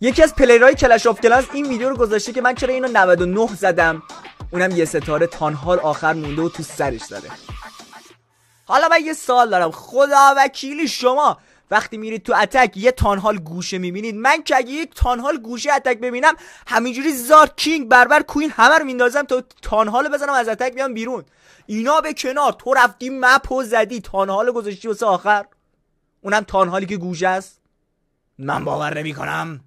یکی از پلیرهای کلش آف کلنز این ویدیو رو گذاشته که من چرا اینو 99 زدم اونم یه ستاره تانحال آخر مونده و تو سرش داره حالا من یه سال دارم خدا وکیلی شما وقتی میرید تو اتک یه تانحال گوشه میبینید من که اگه یک تانحال گوشه اتک ببینم همینجوری زار کینگ بربر کوین همه رو میندازم تا تانهال بزنم از اتک بیام بیرون اینا به کنار تو رفتی مپ و زدی گذاشتی واسه آخر اونم که گوشه است من باور نمیکنم